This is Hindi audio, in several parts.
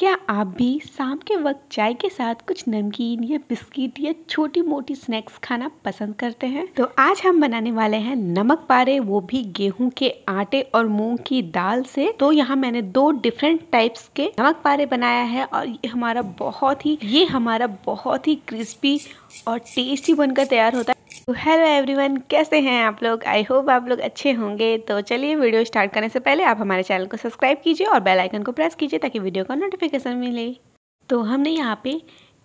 क्या आप भी शाम के वक्त चाय के साथ कुछ नमकीन या बिस्किट या छोटी मोटी स्नैक्स खाना पसंद करते हैं तो आज हम बनाने वाले हैं नमक पारे वो भी गेहूं के आटे और मूंग की दाल से तो यहाँ मैंने दो डिफरेंट टाइप्स के नमक पारे बनाया है और ये हमारा बहुत ही ये हमारा बहुत ही क्रिस्पी और टेस्टी बनकर तैयार होता है हेलो एवरीवन कैसे हैं आप लोग आई होप आप लोग अच्छे होंगे तो चलिए वीडियो स्टार्ट करने से पहले आप हमारे चैनल को सब्सक्राइब कीजिए और बेल आइकन को प्रेस कीजिए ताकि वीडियो का नोटिफिकेशन मिले तो हमने यहाँ पे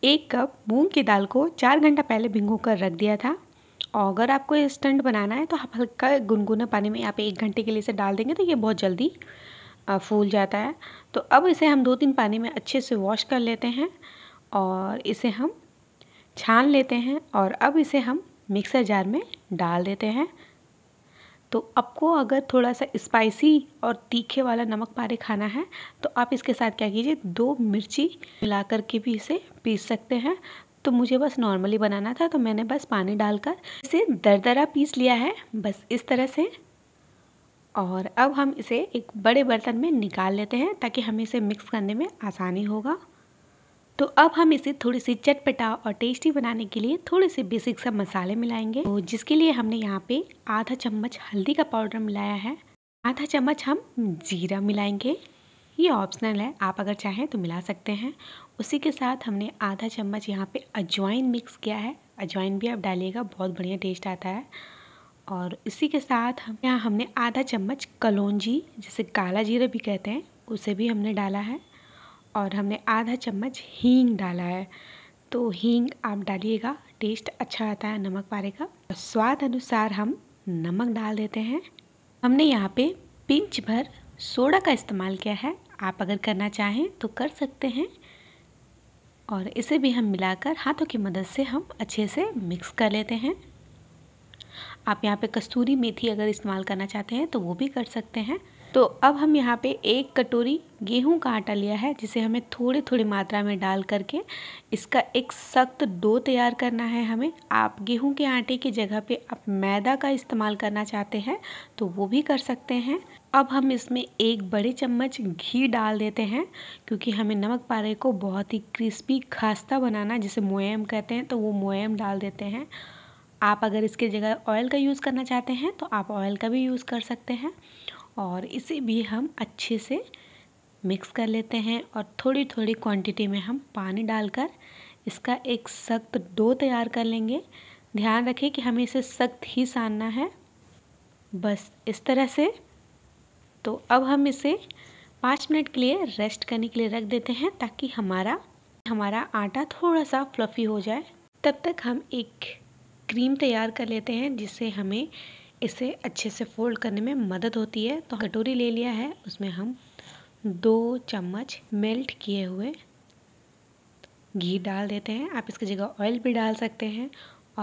एक कप मूंग की दाल को चार घंटा पहले भिंगो कर रख दिया था और अगर आपको इंस्टेंट बनाना है तो आप हल्का गुनगुना पानी में यहाँ पर एक घंटे के लिए इसे डाल देंगे तो ये बहुत जल्दी फूल जाता है तो अब इसे हम दो तीन पानी में अच्छे से वॉश कर लेते हैं और इसे हम छान लेते हैं और अब इसे हम मिक्सर जार में डाल देते हैं तो आपको अगर थोड़ा सा स्पाइसी और तीखे वाला नमक पारे खाना है तो आप इसके साथ क्या कीजिए दो मिर्ची मिला कर के भी इसे पीस सकते हैं तो मुझे बस नॉर्मली बनाना था तो मैंने बस पानी डालकर इसे दरदरा पीस लिया है बस इस तरह से और अब हम इसे एक बड़े बर्तन में निकाल लेते हैं ताकि हमें इसे मिक्स करने में आसानी होगा तो अब हम इसे थोड़ी सी चटपटा और टेस्टी बनाने के लिए थोड़े से बेसिक सब मसाले मिलाएंगे तो जिसके लिए हमने यहाँ पे आधा चम्मच हल्दी का पाउडर मिलाया है आधा चम्मच हम जीरा मिलाएंगे ये ऑप्शनल है आप अगर चाहें तो मिला सकते हैं उसी के साथ हमने आधा चम्मच यहाँ पे अजवाइन मिक्स किया है अजवाइन भी आप डालिएगा बहुत बढ़िया टेस्ट आता है और इसी के साथ हम यहाँ हमने आधा चम्मच कलौजी जिसे काला जीरा भी कहते हैं उसे भी हमने डाला है और हमने आधा चम्मच हींग डाला है तो हींग आप डालिएगा टेस्ट अच्छा आता है नमक पारे का स्वाद अनुसार हम नमक डाल देते हैं हमने यहाँ पे पिंच भर सोडा का इस्तेमाल किया है आप अगर करना चाहें तो कर सकते हैं और इसे भी हम मिलाकर हाथों की मदद से हम अच्छे से मिक्स कर लेते हैं आप यहाँ पे कस्तूरी मेथी अगर इस्तेमाल करना चाहते हैं तो वो भी कर सकते हैं तो अब हम यहाँ पे एक कटोरी गेहूं का आटा लिया है जिसे हमें थोड़े थोड़े मात्रा में डाल करके इसका एक सख्त डो तैयार करना है हमें आप गेहूं के आटे की जगह पे आप मैदा का इस्तेमाल करना चाहते हैं तो वो भी कर सकते हैं अब हम इसमें एक बड़े चम्मच घी डाल देते हैं क्योंकि हमें नमक पारे को बहुत ही क्रिस्पी खास्ता बनाना जिसे मोयम कहते हैं तो वो मोयम डाल देते हैं आप अगर इसके जगह ऑयल का यूज़ करना चाहते हैं तो आप ऑयल का भी यूज़ कर सकते हैं और इसे भी हम अच्छे से मिक्स कर लेते हैं और थोड़ी थोड़ी क्वांटिटी में हम पानी डालकर इसका एक सख्त डो तैयार कर लेंगे ध्यान रखें कि हमें इसे सख्त ही सानना है बस इस तरह से तो अब हम इसे पाँच मिनट के लिए रेस्ट करने के लिए रख देते हैं ताकि हमारा हमारा आटा थोड़ा सा फ्लफ़ी हो जाए तब तक हम एक क्रीम तैयार कर लेते हैं जिससे हमें इसे अच्छे से फोल्ड करने में मदद होती है तो कटोरी ले लिया है उसमें हम दो चम्मच मेल्ट किए हुए घी डाल देते हैं आप इसकी जगह ऑयल भी डाल सकते हैं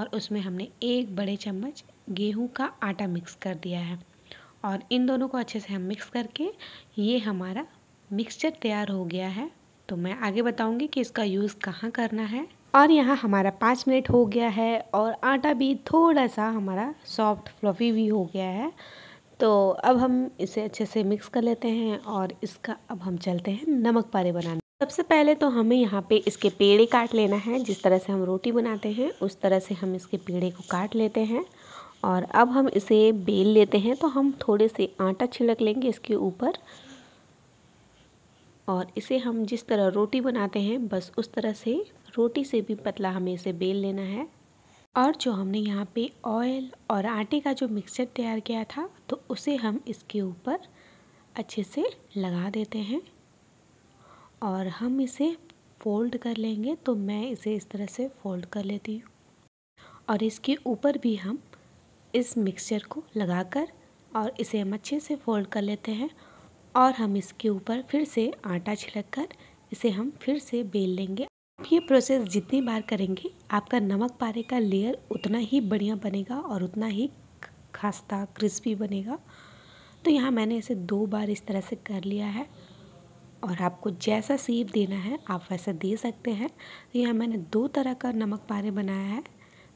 और उसमें हमने एक बड़े चम्मच गेहूं का आटा मिक्स कर दिया है और इन दोनों को अच्छे से हम मिक्स करके ये हमारा मिक्सचर तैयार हो गया है तो मैं आगे बताऊंगी कि इसका यूज़ कहाँ करना है और यहाँ हमारा पाँच मिनट हो गया है और आटा भी थोड़ा सा हमारा सॉफ्ट फ्लफ़ी भी हो गया है तो अब हम इसे अच्छे से मिक्स कर लेते हैं और इसका अब हम चलते हैं नमक पारे बनाने सबसे पहले तो हमें यहाँ पे इसके पेड़े काट लेना है जिस तरह से हम रोटी बनाते हैं उस तरह से हम इसके पेड़े को काट लेते हैं और अब हम इसे बेल लेते हैं तो हम थोड़े से आटा छिड़क लेंगे इसके ऊपर और इसे हम जिस तरह रोटी बनाते हैं बस उस तरह से रोटी से भी पतला हमें इसे बेल लेना है और जो हमने यहाँ पे ऑयल और आटे का जो मिक्सचर तैयार किया था तो उसे हम इसके ऊपर अच्छे से लगा देते हैं और हम इसे फोल्ड कर लेंगे तो मैं इसे इस तरह से फोल्ड कर लेती हूँ और इसके ऊपर भी हम इस मिक्सचर को लगाकर और इसे हम अच्छे से फोल्ड कर लेते हैं और हम इसके ऊपर फिर से आटा छिड़क कर इसे हम फिर से बेल लेंगे आप ये प्रोसेस जितनी बार करेंगे आपका नमक पारे का लेयर उतना ही बढ़िया बनेगा और उतना ही खास्ता क्रिस्पी बनेगा तो यहाँ मैंने इसे दो बार इस तरह से कर लिया है और आपको जैसा सेब देना है आप वैसा दे सकते हैं तो यहाँ मैंने दो तरह का नमक पारे बनाया है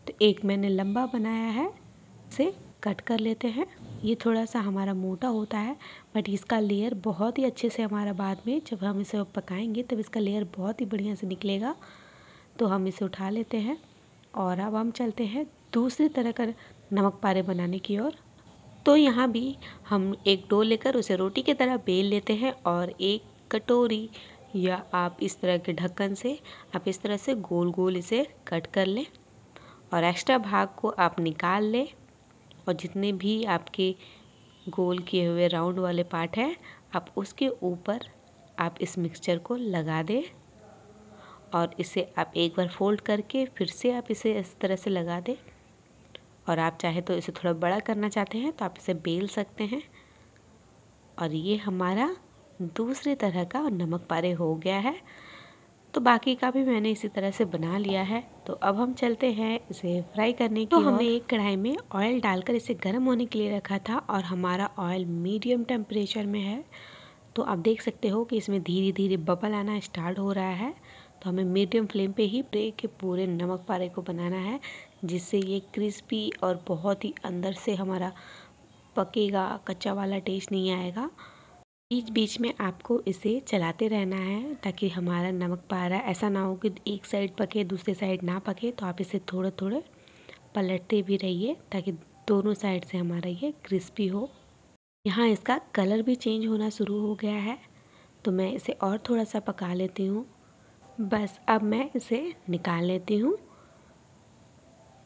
तो एक मैंने लंबा बनाया है इसे कट कर लेते हैं ये थोड़ा सा हमारा मोटा होता है बट इसका लेयर बहुत ही अच्छे से हमारा बाद में जब हम इसे पकाएंगे तब इसका लेयर बहुत ही बढ़िया से निकलेगा तो हम इसे उठा लेते हैं और अब हम चलते हैं दूसरी तरह का नमक पारे बनाने की ओर तो यहाँ भी हम एक डो लेकर उसे रोटी की तरह बेल लेते हैं और एक कटोरी या आप इस तरह के ढक्कन से आप इस तरह से गोल गोल इसे कट कर लें और एक्स्ट्रा भाग को आप निकाल लें और जितने भी आपके गोल किए हुए राउंड वाले पार्ट हैं आप उसके ऊपर आप इस मिक्सचर को लगा दें और इसे आप एक बार फोल्ड करके फिर से आप इसे इस तरह से लगा दें और आप चाहे तो इसे थोड़ा बड़ा करना चाहते हैं तो आप इसे बेल सकते हैं और ये हमारा दूसरे तरह का नमक पारे हो गया है तो बाकी का भी मैंने इसी तरह से बना लिया है तो अब हम चलते हैं इसे फ्राई करने तो की तो हमने एक कढ़ाई में ऑयल डालकर इसे गर्म होने के लिए रखा था और हमारा ऑयल मीडियम टेम्परेचर में है तो आप देख सकते हो कि इसमें धीरे धीरे बबल आना स्टार्ट हो रहा है तो हमें मीडियम फ्लेम पे ही ब्रेक के पूरे नमक पारे को बनाना है जिससे ये क्रिस्पी और बहुत ही अंदर से हमारा पकेगा कच्चा वाला टेस्ट नहीं आएगा बीच बीच में आपको इसे चलाते रहना है ताकि हमारा नमक पारा ऐसा ना हो कि एक साइड पके दूसरे साइड ना पके तो आप इसे थोड़े थोड़े पलटते भी रहिए ताकि दोनों साइड से हमारा ये क्रिस्पी हो यहाँ इसका कलर भी चेंज होना शुरू हो गया है तो मैं इसे और थोड़ा सा पका लेती हूँ बस अब मैं इसे निकाल लेती हूँ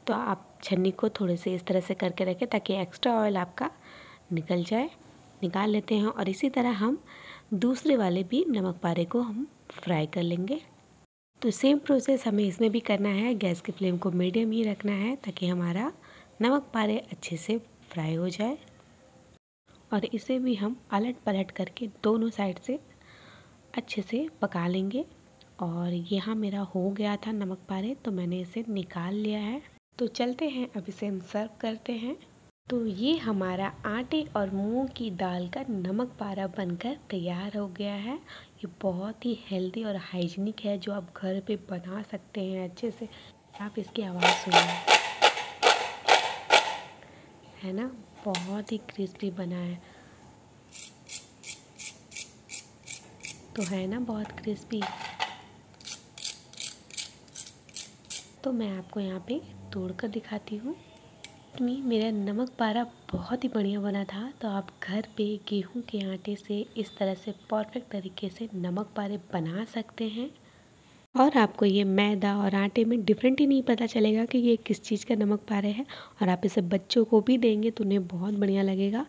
तो आप छन्नी को थोड़े से इस तरह से करके रखें ताकि एक्स्ट्रा ऑयल आपका निकल जाए निकाल लेते हैं और इसी तरह हम दूसरे वाले भी नमक पारे को हम फ्राई कर लेंगे तो सेम प्रोसेस हमें इसमें भी करना है गैस की फ्लेम को मीडियम ही रखना है ताकि हमारा नमक पारे अच्छे से फ्राई हो जाए और इसे भी हम पलट पलट करके दोनों साइड से अच्छे से पका लेंगे और यहाँ मेरा हो गया था नमक पारे तो मैंने इसे निकाल लिया है तो चलते हैं अब इसे हम सर्व करते हैं तो ये हमारा आटे और मूंग की दाल का नमक पारा बनकर तैयार हो गया है ये बहुत ही हेल्दी और हाइजीनिक है जो आप घर पे बना सकते हैं अच्छे से आप इसकी आवाज़ सुनिए है ना बहुत ही क्रिस्पी बना है तो है ना बहुत क्रिस्पी तो मैं आपको यहाँ पे तोड़ कर दिखाती हूँ में मेरा नमक पारा बहुत ही बढ़िया बना था तो आप घर पे गेहूं के आटे से इस तरह से परफेक्ट तरीके से नमक पारे बना सकते हैं और आपको ये मैदा और आटे में डिफरेंट ही नहीं पता चलेगा कि ये किस चीज़ का नमक पारे है और आप इसे बच्चों को भी देंगे तो उन्हें बहुत बढ़िया लगेगा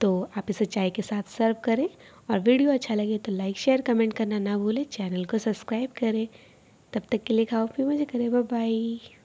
तो आप इसे चाय के साथ सर्व करें और वीडियो अच्छा लगे तो लाइक शेयर कमेंट करना ना भूलें चैनल को सब्सक्राइब करें तब तक के लिए खाओ पी मुझे करें बाय